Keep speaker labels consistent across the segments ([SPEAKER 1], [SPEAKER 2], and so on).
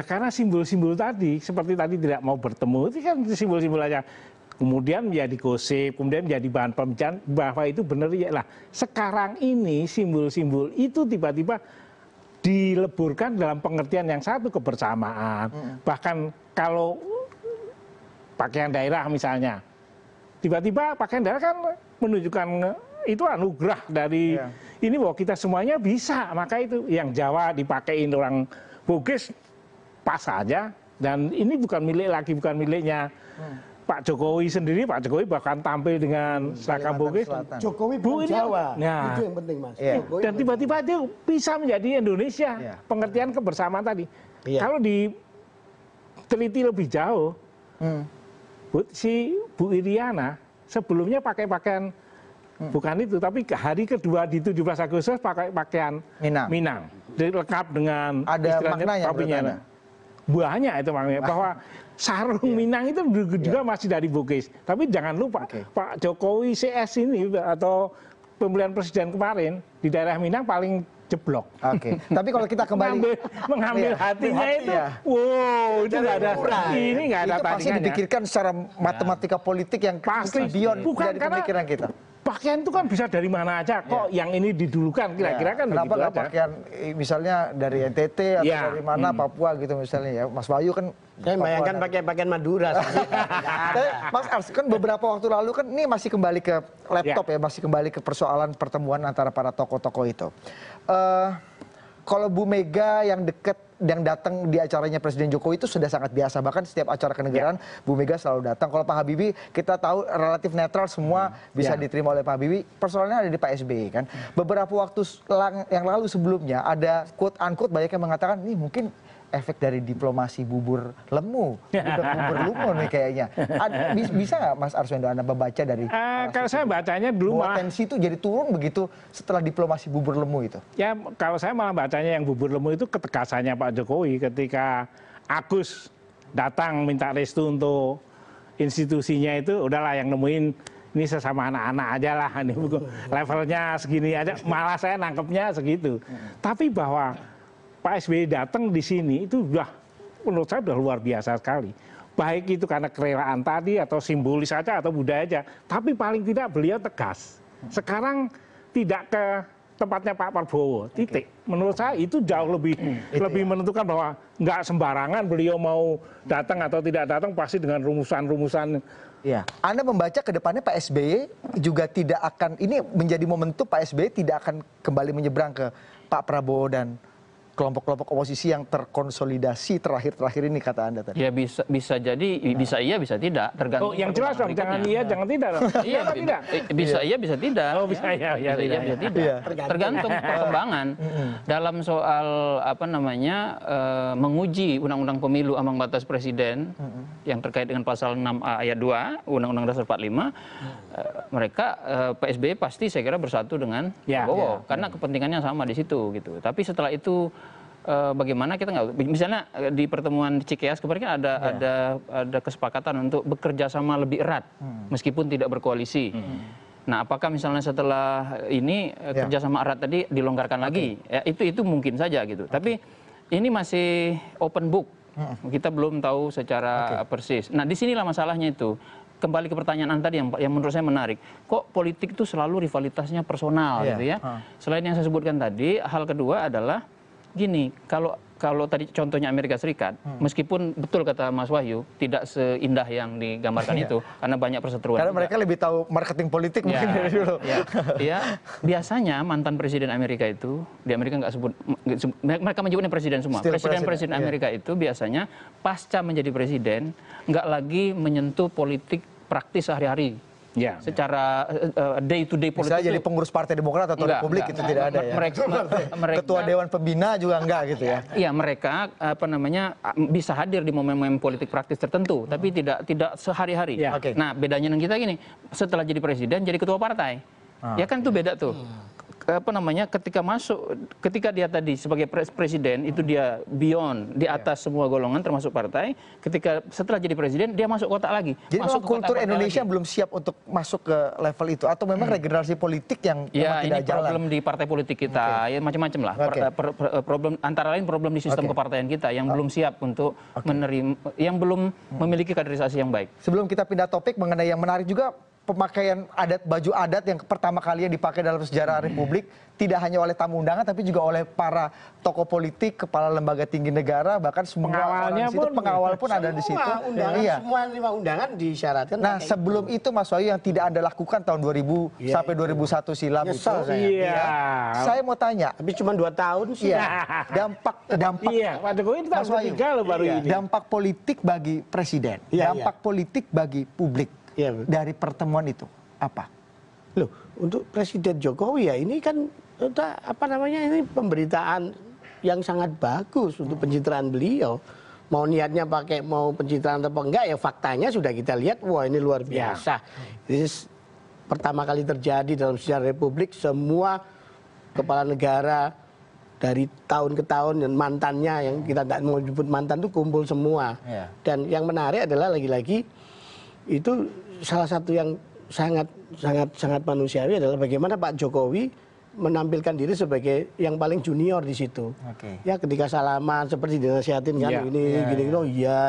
[SPEAKER 1] Ya, karena simbol simbol tadi seperti tadi tidak mau bertemu itu kan simbol simbol aja kemudian menjadi gosip kemudian menjadi bahan pembicaraan bahwa itu benar ya lah sekarang ini simbol simbol itu tiba tiba dileburkan dalam pengertian yang satu kebersamaan bahkan kalau pakaian daerah misalnya tiba-tiba pakaian daerah kan menunjukkan itu anugerah dari iya. ini bahwa kita semuanya bisa maka itu yang Jawa dipakein orang Bugis pas saja dan ini bukan milik lagi bukan miliknya hmm. Pak Jokowi sendiri, Pak Jokowi bahkan tampil dengan hmm. seragam Bugis. Jokowi Bu Jawa, nah. iya. Dan tiba-tiba dia bisa menjadi Indonesia. Iya. Pengertian kebersamaan tadi. Yeah. Kalau diteliti lebih jauh, hmm. Bu, si Bu Iriana sebelumnya pakai pakaian bukan itu, tapi hari kedua di 17 Agustus pakai pakaian Minang. Minang. lengkap dengan ada maknanya, banyak itu bahwa sarung iya. minang itu iya. juga masih dari bugis tapi jangan lupa pak jokowi cs ini atau pemilihan presiden kemarin di daerah minang paling jeblok. Oke.
[SPEAKER 2] Tapi kalau kita kembali mengambil, mengambil iya. hatinya itu,
[SPEAKER 1] wow,
[SPEAKER 2] itu nggak ada ini nggak ada itu pasti dipikirkan secara matematika politik yang pasti beyond bukan dari pemikiran kita pakaian itu kan
[SPEAKER 1] bisa dari mana aja kok iya. yang ini
[SPEAKER 2] didulukan iya. kira-kira kan Kenapa begitu aja. pakaian misalnya dari hmm. NTT atau ya. dari mana hmm. Papua gitu misalnya ya. Mas Bayu kan Saya kan bayangkan kan. pakai pakaian Madura. Mas Ars kan beberapa waktu lalu kan ini masih kembali ke laptop ya, ya masih kembali ke persoalan pertemuan antara para tokoh-tokoh itu. Uh, kalau bu mega yang dekat yang datang di acaranya presiden jokowi itu sudah sangat biasa bahkan setiap acara kenegaraan ya. bu mega selalu datang kalau pak habibie kita tahu relatif netral semua hmm. bisa ya. diterima oleh pak habibie persoalannya ada di pak sby kan hmm. beberapa waktu yang lalu sebelumnya ada quote unquote banyak yang mengatakan ini mungkin efek dari diplomasi bubur lemu bubur lemu nih kayaknya bisa nggak mas arswendo anda membaca dari eh, kalau saya bacanya dulu tensi itu jadi turun begitu setelah diplomasi bubur lemu itu
[SPEAKER 1] ya kalau saya malah bacanya yang bubur lemu itu ketegasannya pak jokowi ketika agus datang minta restu untuk institusinya itu udahlah yang nemuin ini sesama anak-anak aja lah ini levelnya segini aja malah saya nangkepnya segitu hmm. tapi bahwa Pak SBY datang di sini itu sudah menurut saya sudah luar biasa sekali. Baik itu karena kerelaan tadi atau simbolis saja atau budaya saja, tapi paling tidak beliau tegas. Sekarang tidak ke tempatnya Pak Prabowo. Titik. Menurut saya itu jauh lebih hmm, lebih ya. menentukan bahwa nggak sembarangan beliau mau datang atau tidak
[SPEAKER 2] datang pasti dengan rumusan-rumusan. Ya. Anda membaca ke depannya Pak SBY juga tidak akan ini menjadi momentum Pak SBY tidak akan kembali menyeberang ke Pak Prabowo dan kelompok kelompok oposisi yang terkonsolidasi terakhir terakhir ini kata anda tadi
[SPEAKER 3] ya bisa bisa jadi nah. bisa iya bisa tidak tergantung oh, yang jelas dong jangan iya jangan tidak iya tidak bisa iya bisa tidak bisa iya. iya bisa tidak tergantung perkembangan dalam soal apa namanya eh, menguji undang-undang pemilu ambang batas presiden yang terkait dengan pasal 6A ayat 2 undang-undang dasar 45 mm. eh, mereka eh, PSB pasti saya kira bersatu dengan ya. Prabowo ya. karena mm. kepentingannya sama di situ gitu tapi setelah itu Eh, bagaimana kita nggak misalnya eh, di pertemuan cikeas kemarin kan iya. ada kesepakatan untuk bekerja sama lebih erat hmm. meskipun tidak berkoalisi hmm. nah apakah misalnya setelah ini eh, iya. kerjasama erat tadi dilonggarkan lagi ya, itu itu mungkin saja gitu tapi ini masih open book hmm. kita belum tahu secara persis nah disinilah masalahnya itu kembali ke pertanyaan Anda tadi yang, yang menurut saya menarik. Kok politik itu selalu rivalitasnya personal yeah. gitu ya? Uh. Selain yang saya sebutkan tadi, hal kedua adalah gini kalau tadi contohnya amerika serikat hmm. meskipun betul kata mas wahyu tidak seindah yang digambarkan iya. itu karena banyak perseteruan karena
[SPEAKER 2] mereka lebih tahu marketing politik iya, mungkin dari dulu
[SPEAKER 3] ya biasanya mantan presiden amerika itu di amerika nggak sebut mereka menyebutnya presiden semua presiden presiden amerika itu biasanya pasca menjadi presiden nggak lagi menyentuh politik praktis sehari hari Ya, ya, secara eh, eh, day to day politik bisa jadi pengurus
[SPEAKER 2] partai demokrat atau republik itu tidak ada ya ketua dewan pembina juga enggak gitu ya
[SPEAKER 3] iya mereka apa namanya bisa hadir di momen momen politik praktis tertentu tapi hmm. tidak tidak sehari hari ya, nah bedanya dengan kita gini setelah jadi presiden jadi ketua partai ah. ya kan itu beda tuh hmm apa namanya ketika masuk ketika dia tadi sebagai presiden itu dia beyond di iya. atas semua golongan termasuk partai ketika setelah jadi
[SPEAKER 2] presiden dia masuk kotak lagi jadi masuk kultur Indonesia belum siap untuk masuk ke level itu atau memang hmm. regenerasi politik yang ya, tidak ini jalan problem
[SPEAKER 3] di partai politik kita okay. ya macam-macam lah okay. per, per, problem antara lain problem di sistem okay. kepartaian kita yang oh. belum siap untuk okay. menerima yang belum hmm.
[SPEAKER 2] memiliki kaderisasi yang baik sebelum kita pindah topik mengenai yang menarik juga pemakaian adat baju adat yang pertama kali yang dipakai dalam sejarah hmm. republik tidak hanya oleh tamu undangan tapi juga oleh para tokoh politik kepala lembaga tinggi negara bahkan semua orang di situ pengawal pun ada di situ iya.
[SPEAKER 4] semua lima undangan disyaratkan nah
[SPEAKER 2] sebelum itu Mas Wahyu yang tidak anda lakukan tahun 2000 iya, sampai 2001 iya. silam itu saya, saya mau tanya tapi cuma dua tahun sih dampak dampak iya, Mas Wahyu, baru ini dampak politik bagi presiden
[SPEAKER 4] dampak politik bagi publik Ya dari pertemuan itu apa loh untuk presiden jokowi ya ini kan apa namanya ini pemberitaan yang sangat bagus untuk hmm. pencitraan beliau mau niatnya pakai mau pencitraan atau enggak ya faktanya sudah kita lihat wah ini luar ya. biasa hmm. ini pertama kali terjadi dalam sejarah republik semua kepala negara dari tahun ke tahun dan mantannya yang kita tidak mau jemput mantan itu kumpul semua ya. dan yang menarik adalah lagi-lagi itu salah satu yang sangat sangat sangat manusiawi adalah bagaimana Pak Jokowi menampilkan diri sebagai yang paling junior di situ. Okay. Ya ketika salaman seperti dinasihatin kan yeah. ini yeah, gini yeah. oh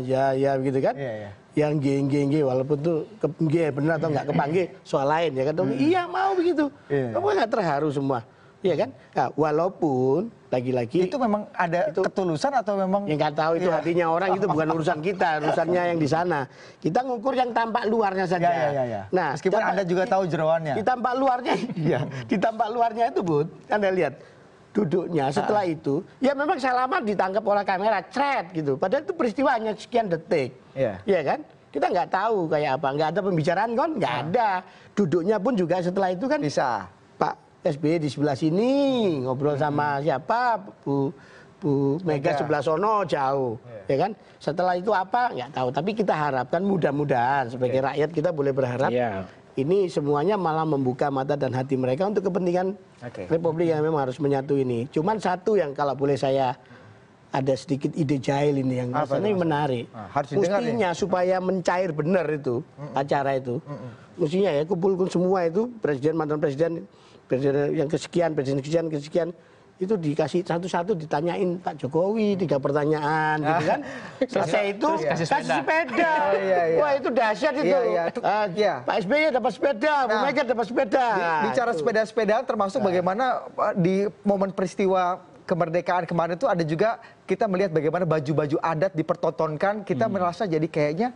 [SPEAKER 4] ya ya begitu iya, kan. Yeah, yeah. Yang geng geng walaupun tuh ke benar atau nggak kepanggil soal lain ya kan. hmm. Iya mau begitu. Yeah. Kamu nggak terharu semua. Iya kan nah, walaupun lagi lagi itu memang ada itu, ketulusan atau memang yang nggak tahu itu ya. hatinya orang itu bukan urusan kita urusannya yang di sana kita ngukur yang tampak luarnya saja ya, ya, ya, ya. nah meskipun anda juga tahu jeroannya di tampak luarnya ya di tampak luarnya itu Bu. anda lihat duduknya setelah nah. itu ya memang lama ditangkap oleh kamera cret gitu padahal itu peristiwa hanya sekian detik iya ya kan kita nggak tahu kayak apa nggak ada pembicaraan kan nggak nah. ada duduknya pun juga setelah itu kan bisa pak sby di sebelah sini ngobrol sama hmm. siapa bu Bu Mega sebelah sono jauh, iya. ya kan? Setelah itu apa? Nggak tahu. Tapi kita harapkan mudah-mudahan sebagai iya. rakyat kita boleh berharap yeah. ini semuanya malah membuka mata dan hati mereka untuk kepentingan okay. Republik yang memang harus menyatu ini. Cuman satu yang kalau boleh saya ada sedikit ide jahil ini yang apa, ini menarik. Ah, mestinya ya. supaya mencair benar itu mm -mm. acara itu, mm -mm. mestinya ya kumpulkan semua itu presiden mantan presiden presiden yang kesekian presiden kesekian kesekian itu dikasih satu-satu ditanyain Pak Jokowi tiga pertanyaan gitu kan selesai itu kasih sepeda, sepeda. Oh, iya, iya. wah itu dahsyat itu iya, iya. Uh, iya. Pak SBY dapat sepeda nah, Bu Mega dapat sepeda
[SPEAKER 5] bicara nah,
[SPEAKER 2] sepeda-sepeda termasuk nah. bagaimana eh, di momen peristiwa kemerdekaan kemarin itu ada juga kita melihat bagaimana baju-baju adat dipertontonkan kita hmm. merasa jadi kayaknya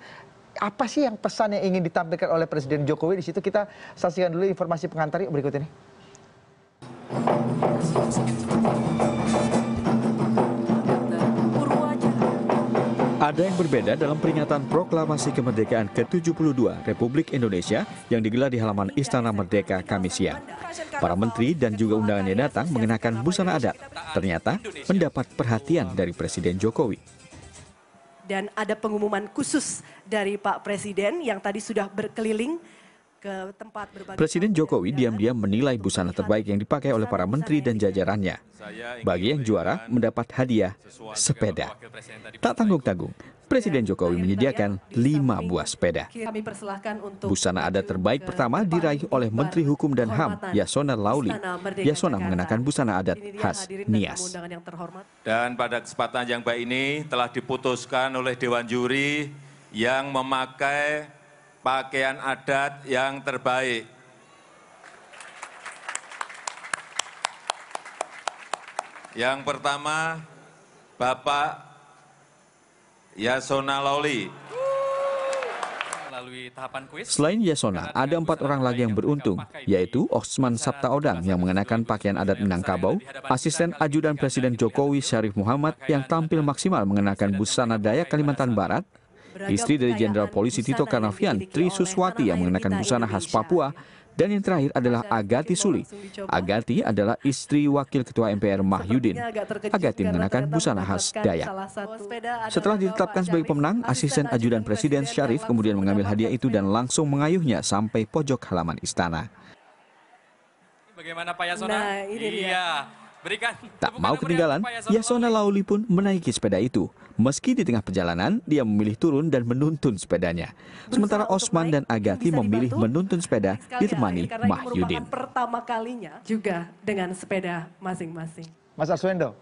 [SPEAKER 2] apa sih yang pesan yang ingin ditampilkan oleh Presiden Jokowi di situ kita saksikan dulu informasi pengantar berikut ini.
[SPEAKER 5] Ada yang berbeda dalam peringatan proklamasi kemerdekaan ke-72 Republik Indonesia yang digelar di halaman Istana Merdeka Kamis siang. Para menteri dan juga undangannya datang mengenakan busana adat. Ternyata mendapat perhatian dari Presiden Jokowi.
[SPEAKER 2] Dan ada pengumuman khusus dari Pak Presiden yang tadi sudah berkeliling
[SPEAKER 5] Presiden Jokowi diam-diam menilai busana terbaik yang dipakai oleh para menteri dan jajarannya. Bagi yang juara mendapat hadiah sepeda. Tak tanggung-tanggung, Presiden Jokowi menyediakan lima buah sepeda. Busana adat terbaik pertama diraih oleh Menteri Hukum dan HAM, Yasona Lauli. Yasona mengenakan busana adat khas Nias. Dan pada kesempatan yang baik ini telah diputuskan oleh Dewan Juri yang memakai pakaian adat yang terbaik. Yang pertama, Bapak Yasona Loli. Selain Yasona, ada empat orang lagi yang beruntung, yaitu Sabta Sabtaodang yang mengenakan pakaian adat Minangkabau, asisten ajudan Presiden Jokowi Syarif Muhammad yang tampil maksimal mengenakan busana Dayak Kalimantan Barat, istri dari Jenderal Polisi Tito Karnavian, Tri Suswati yang mengenakan busana khas Papua, dan yang terakhir adalah Agati Suli. Agati adalah istri Wakil Ketua MPR Mahyudin. Agati mengenakan busana khas Dayak. Setelah ditetapkan sebagai pemenang, asisten ajudan Presiden Syarif kemudian mengambil hadiah itu dan langsung mengayuhnya sampai pojok halaman istana. Bagaimana Pak Yasona? Nah, Iya. Tak mau ketinggalan, Yasona Lauli pun menaiki sepeda itu. Meski di tengah perjalanan, dia memilih turun dan menuntun sepedanya. Sementara Osman dan Agati memilih menuntun sepeda ditemani Mahyudin. pertama kalinya juga dengan sepeda masing-masing.
[SPEAKER 2] Mas Arswendo,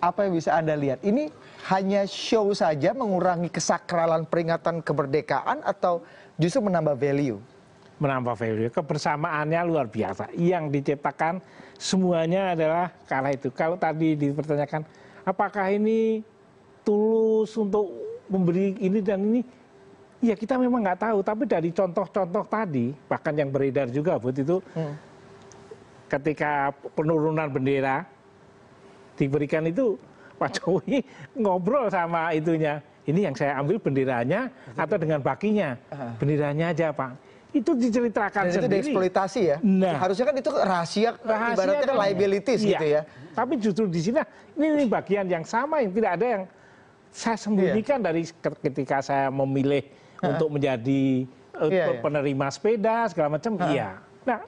[SPEAKER 2] apa yang bisa Anda lihat? Ini hanya show saja mengurangi kesakralan peringatan kemerdekaan atau justru menambah value? menambah value kebersamaannya luar
[SPEAKER 1] biasa yang diciptakan semuanya adalah kala itu kalau tadi dipertanyakan apakah ini tulus untuk memberi ini dan ini ya kita memang nggak tahu tapi dari contoh-contoh tadi bahkan yang beredar juga buat itu hmm. ketika penurunan bendera diberikan itu Pak Jokowi ngobrol sama itunya ini yang saya ambil benderanya atau dengan bakinya benderanya aja Pak itu diceritakan itu sendiri ya? nah. harusnya kan itu rahasia rahasia ibaratnya kan liabilities iya. gitu ya tapi justru di sini ini bagian yang sama yang tidak ada yang saya sembunyikan iya. dari ketika saya memilih untuk menjadi eh, iya, penerima sepeda segala macam iya nah,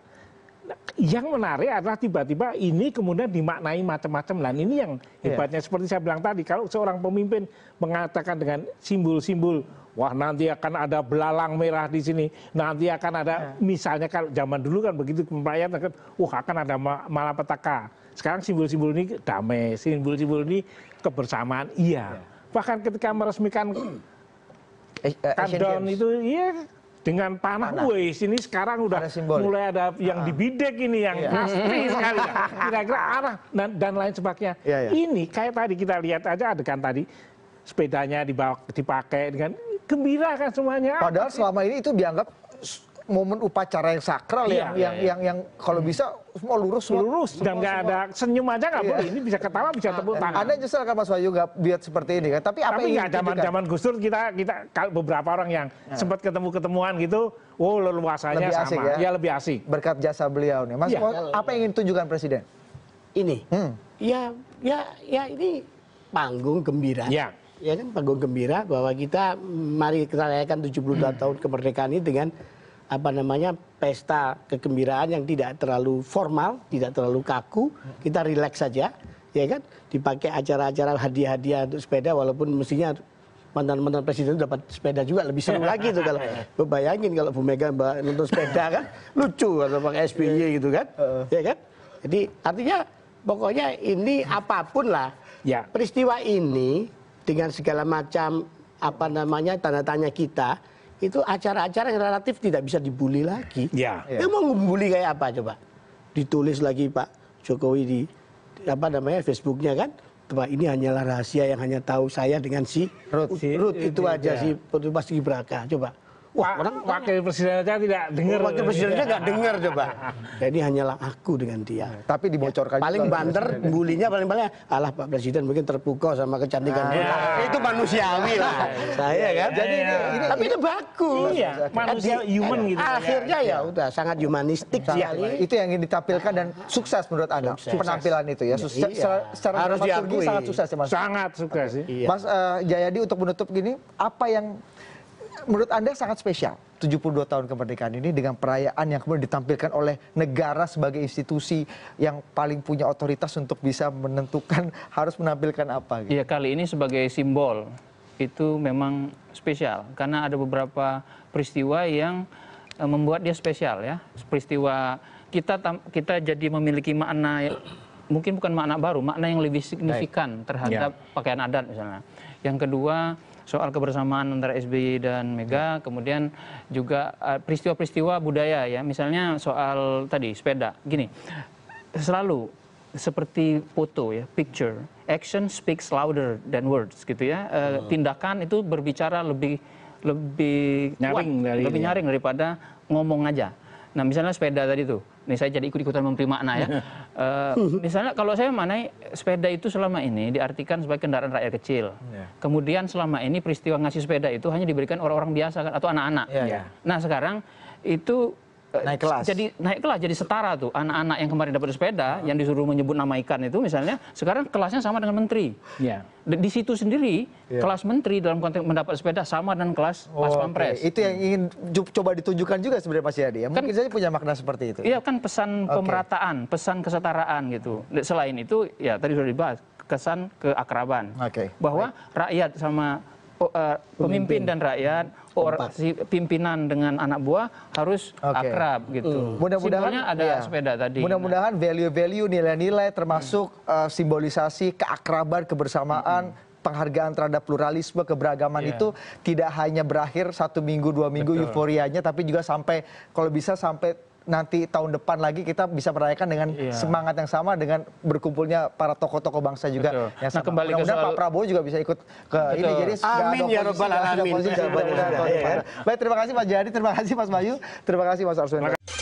[SPEAKER 1] yang menarik adalah tiba tiba ini kemudian dimaknai macam macam dan ini yang iya. hebatnya seperti saya bilang tadi kalau seorang pemimpin mengatakan dengan simbol simbol wah nanti akan ada belalang merah di sini nanti akan ada iya. misalnya kalau zaman dulu kan begitu rakyat akan wah akan ada malapetaka sekarang simbol simbol ini damai simbol simbol ini kebersamaan iya. iya bahkan ketika meresmikan eh, eh, countdown itu iya dengan tanah gue, sini sekarang udah mulai ada yang ah. dibidek ini yang pasti iya. sekali kira-kira arah dan, dan lain sebagainya iya, iya. ini kayak tadi kita lihat aja adegan tadi sepedanya dibawa dipakai dengan gembira kan
[SPEAKER 2] semuanya padahal selama ini itu dianggap momen upacara yang sakral iya, yang iya, yang iya. yang yang kalau hmm. bisa semua lurus lurus dan nggak ada senyum aja nggak boleh ini bisa ketawa bisa ah, tepuk eh, tangan anda justru kan mas Wahyu nggak biar seperti
[SPEAKER 1] ini kan tapi apa nggak zaman zaman Gus Dur kita kita beberapa orang
[SPEAKER 2] yang nah. sempat ketemu ketemuan gitu wow leluasannya lebih asik ya? ya lebih asik berkat jasa beliau
[SPEAKER 4] nih mas ya. apa yang ingin tunjukkan presiden ini hmm. ya ya ya ini panggung gembira ya ya kan panggung gembira bahwa kita mari kita rayakan 72 hmm. tahun kemerdekaan ini dengan apa namanya pesta kegembiraan yang tidak terlalu formal tidak terlalu kaku kita rileks saja ya kan dipakai acara-acara hadiah-hadiah untuk sepeda walaupun mestinya mantan mantan presiden dapat sepeda juga lebih seru lagi itu kalau bayangin kalau Bu Mega mbak nonton sepeda kan lucu atau pakai SBY iya, iya. gitu kan ya kan jadi artinya pokoknya ini apapun lah ya peristiwa ini dengan segala macam apa namanya tanda tanya kita itu acara-acara yang relatif tidak bisa dibully lagi. Ya. ya. Emang mau kayak apa coba? Ditulis lagi Pak Jokowi di apa namanya Facebooknya kan? Coba ini hanyalah rahasia yang hanya tahu saya dengan si Ruth, iya. si, itu, itu aja ya. si pasti Gibraka coba. Wah, orang wakil presidennya tidak oh, dengar. Wakil presidennya nggak dengar coba. Jadi hanyalah aku dengan dia. Tapi dibocorkan. Ya, paling banter, bulinya paling paling alah Pak Presiden mungkin terpukau sama kecantikan ah, Ya. Itu manusiawi lah. Nah, Saya iya, kan. Iya, iya. Jadi ini, tapi itu bagus. Iya, manusia human gitu. Kan. Akhirnya ya, udah sangat humanistik sekali. Itu yang ingin ditampilkan dan sukses menurut Anda sukses. penampilan itu ya. Sukses, iya. Secara harus diakui. Sangat
[SPEAKER 2] sukses ya Mas. Sangat sukses sih. Mas eh, Jayadi untuk menutup gini, apa yang menurut anda sangat spesial 72 tahun kemerdekaan ini dengan perayaan yang kemudian ditampilkan oleh negara sebagai institusi yang paling punya otoritas untuk bisa menentukan harus menampilkan apa gitu.
[SPEAKER 3] Iya, kali ini sebagai simbol itu memang spesial karena ada beberapa peristiwa yang eh, membuat dia spesial ya peristiwa kita kita jadi memiliki makna mungkin bukan makna baru makna yang lebih signifikan terhadap ya. pakaian adat misalnya yang kedua soal kebersamaan antara sby dan mega ya. kemudian juga eh, peristiwa peristiwa budaya ya misalnya soal tadi sepeda gini selalu seperti foto ya picture action speaks louder than words gitu ya eh, tindakan itu berbicara lebih lebih nyaring daripada ngomong aja nah misalnya sepeda tadi tuh ini saya jadi ikut ikutan memberi makna ya eh, misalnya kalau saya mana sepeda itu selama ini diartikan sebagai kendaraan rakyat kecil iya. kemudian selama ini peristiwa ngasih sepeda itu hanya diberikan orang orang biasa kan, atau anak anak iya, iya. nah sekarang itu naik kelas jadi naik kelas jadi setara tuh anak-anak yang kemarin dapat sepeda ah. yang disuruh menyebut nama ikan itu misalnya sekarang kelasnya sama dengan menteri ya di situ sendiri iya. kelas menteri dalam konteks mendapat sepeda sama dengan kelas pas pampres itu yang
[SPEAKER 2] ingin coba ditunjukkan juga sebenarnya Pak Yadi ya kan mungkin saja punya makna seperti itu iya
[SPEAKER 3] kan pesan pemerataan pesan kesetaraan gitu selain itu ya tadi sudah dibahas kesan keakraban okay. bahwa rakyat sama Oh, eh, pemimpin dan rakyat si pimpinan dengan anak buah harus akrab gitu hmm. mudah mudahan iya. nah.
[SPEAKER 2] value value nilai nilai termasuk hmm. eh, simbolisasi keakraban kebersamaan hmm. penghargaan terhadap pluralisme keberagaman iya. itu tidak hanya berakhir satu minggu dua minggu euforianya tapi juga sampai kalau bisa sampai nanti tahun depan lagi kita bisa merayakan dengan iya. semangat yang sama dengan berkumpulnya para tokoh tokoh bangsa juga yang nah, sama. Nah, mudah Pak Prabowo juga bisa ikut ke ini. Jadi Amin ya robbal alamin. Iya. Baik terima kasih Pak Jadi, terima kasih Mas Bayu, terima kasih Mas Arswendo.